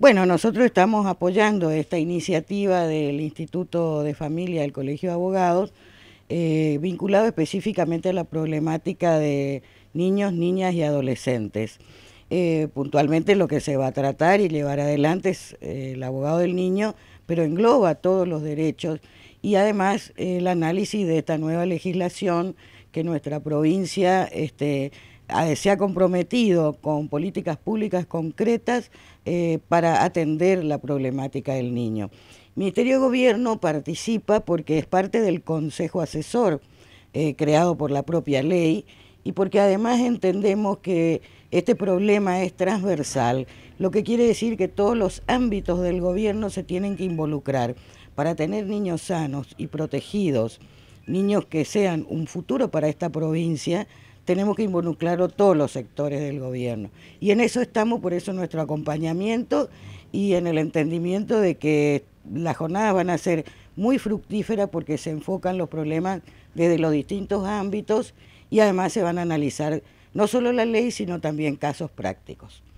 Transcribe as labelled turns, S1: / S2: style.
S1: Bueno, nosotros estamos apoyando esta iniciativa del Instituto de Familia del Colegio de Abogados, eh, vinculado específicamente a la problemática de niños, niñas y adolescentes. Eh, puntualmente lo que se va a tratar y llevar adelante es eh, el abogado del niño, pero engloba todos los derechos y además el análisis de esta nueva legislación que nuestra provincia este, se ha comprometido con políticas públicas concretas eh, para atender la problemática del niño. Ministerio de Gobierno participa porque es parte del Consejo Asesor eh, creado por la propia ley y porque además entendemos que este problema es transversal, lo que quiere decir que todos los ámbitos del gobierno se tienen que involucrar para tener niños sanos y protegidos, niños que sean un futuro para esta provincia, tenemos que involucrar a todos los sectores del gobierno. Y en eso estamos, por eso nuestro acompañamiento y en el entendimiento de que las jornadas van a ser muy fructíferas porque se enfocan los problemas desde los distintos ámbitos y además se van a analizar no solo la ley, sino también casos prácticos.